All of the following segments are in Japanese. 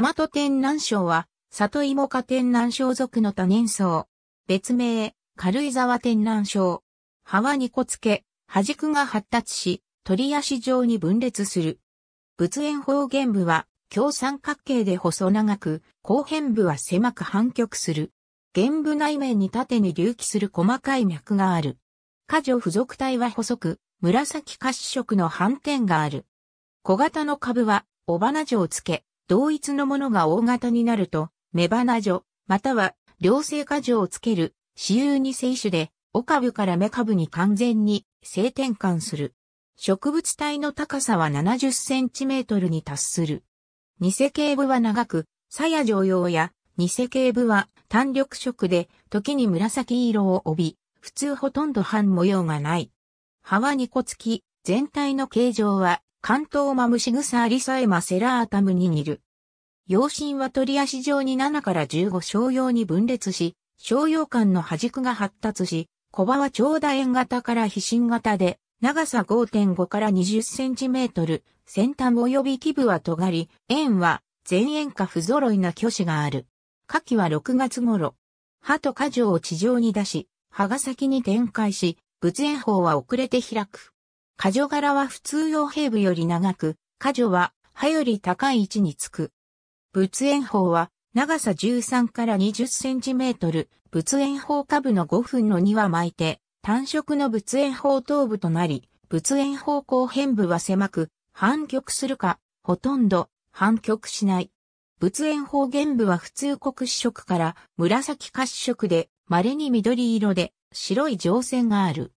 大和天南省は、里芋科天南省属の多年草。別名、軽井沢天南省。葉は2個付け、端軸が発達し、鳥足状に分裂する。仏縁方言部は、強三角形で細長く、後編部は狭く反曲する。原部内面に縦に隆起する細かい脈がある。下女付属体は細く、紫褐色の斑点がある。小型の株は、尾花状付け、同一のものが大型になると、目花女、または両性化女をつける、私有に性種で、カブから目ブに完全に性転換する。植物体の高さは70センチメートルに達する。ニセケイブは長く、鞘状用や、ニセケイブは単緑色で、時に紫色を帯び、普通ほとんど半模様がない。葉は2個付き、全体の形状は、関東マムシグサアリサエマセラータムに似る。陽芯は取り足状に7から15小用に分裂し、小用間の端軸が発達し、小葉は長楕円型から飛信型で、長さ5.5から20センチメートル、先端及び基部は尖り、円は全円下不揃いな巨子がある。夏季は6月頃、歯と果樹を地上に出し、葉が先に展開し、仏炎法は遅れて開く。果樹柄は普通用平部より長く、果樹は葉より高い位置につく。仏炎砲は、長さ13から20センチメートル、仏炎砲下部の5分の2は巻いて、単色の仏炎砲頭部となり、仏炎砲後編部は狭く、反極するか、ほとんど反極しない。仏炎砲原部は普通黒色から紫褐色で、稀に緑色で白い上線がある。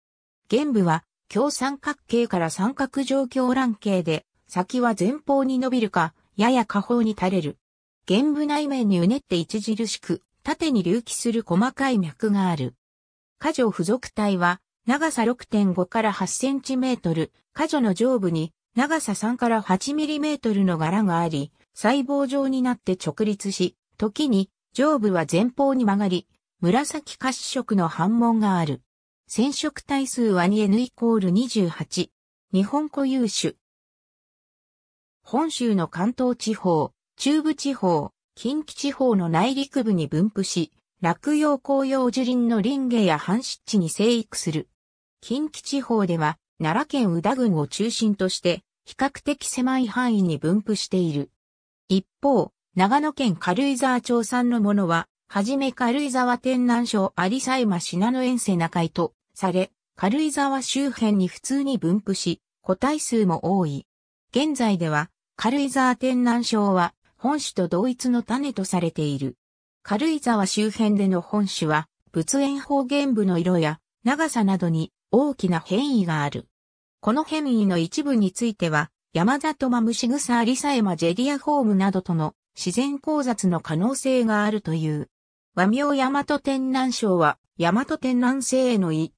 原部は強三角形から三角状況乱形で、先は前方に伸びるか、やや下方に垂れる。玄武内面にうねって著しく、縦に隆起する細かい脈がある。下女付属体は、長さ6.5から8センチメートル、下女の上部に、長さ3から8ミリメートルの柄があり、細胞状になって直立し、時に、上部は前方に曲がり、紫褐色の反紋がある。染色体数は 2N イコール28。日本固有種。本州の関東地方、中部地方、近畿地方の内陸部に分布し、落葉紅葉樹林の林下や半湿地に生育する。近畿地方では、奈良県宇田郡を中心として、比較的狭い範囲に分布している。一方、長野県軽井沢町産のものは、はじめ軽井沢天南省有狭島、信濃遠征中井とされ、軽井沢周辺に普通に分布し、個体数も多い。現在では、軽井沢天南省は、本種と同一の種とされている。軽井沢周辺での本種は、仏炎方言部の色や長さなどに大きな変異がある。この変異の一部については、山里マムシグサアリサエマジェリアホームなどとの自然交雑の可能性があるという。和名大和天南省は、大和天南西への意。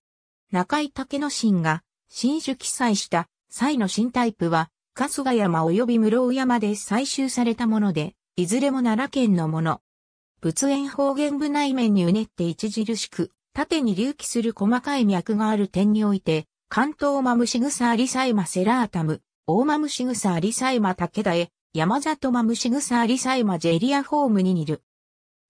中井武之進が、新種記載した、際の新タイプは、春日山及び室尾山で採集されたもので、いずれも奈良県のもの。仏縁方言部内面にうねって著しく、縦に隆起する細かい脈がある点において、関東マムシグサアリサイマセラータム、大マムシグサアリサイマ武田へ、山里マムシグサアリサイマジェリアホームに似る。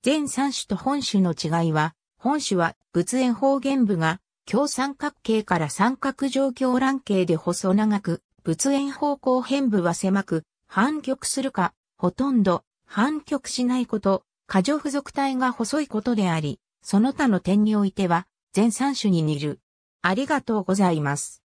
全三種と本種の違いは、本種は仏縁方言部が、強三角形から三角状況欄形で細長く、仏縁方向変部は狭く、反極するか、ほとんど反極しないこと、過剰付属体が細いことであり、その他の点においては、全3種に似る。ありがとうございます。